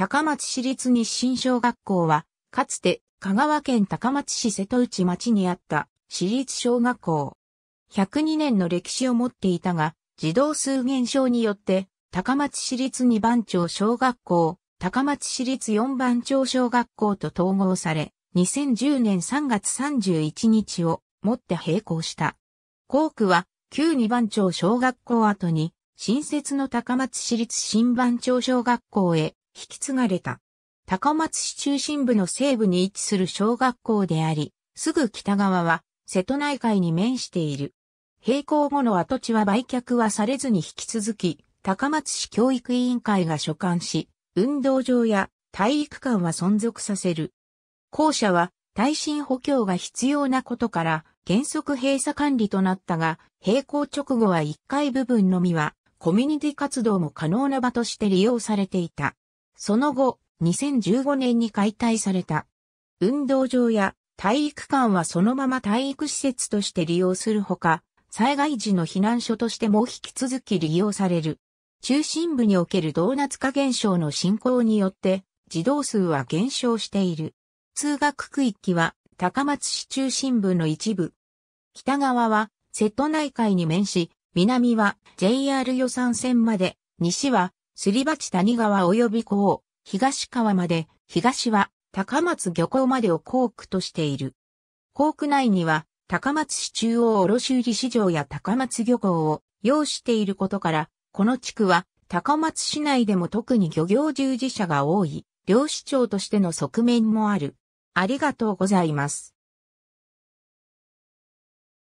高松市立日清小学校は、かつて香川県高松市瀬戸内町にあった市立小学校。102年の歴史を持っていたが、児童数減少によって、高松市立2番町小学校、高松市立4番町小学校と統合され、2010年3月31日をもって並行した。校区は、旧2番町小学校後に、新設の高松市立新番町小学校へ引き継がれた。高松市中心部の西部に位置する小学校であり、すぐ北側は瀬戸内海に面している。閉校後の跡地は売却はされずに引き続き、高松市教育委員会が所管し、運動場や体育館は存続させる。校舎は耐震補強が必要なことから原則閉鎖管理となったが、並行直後は1階部分のみはコミュニティ活動も可能な場として利用されていた。その後、2015年に解体された。運動場や体育館はそのまま体育施設として利用するほか、災害時の避難所としても引き続き利用される。中心部におけるドーナツ化現象の進行によって、児童数は減少している。通学区域は高松市中心部の一部。北側は瀬戸内海に面し、南は JR 予算線まで、西はすり鉢谷川及び港、東川まで、東は高松漁港までを港区としている。港区内には、高松市中央卸売市場や高松漁港を要していることから、この地区は高松市内でも特に漁業従事者が多い、漁師町としての側面もある。ありがとうございます。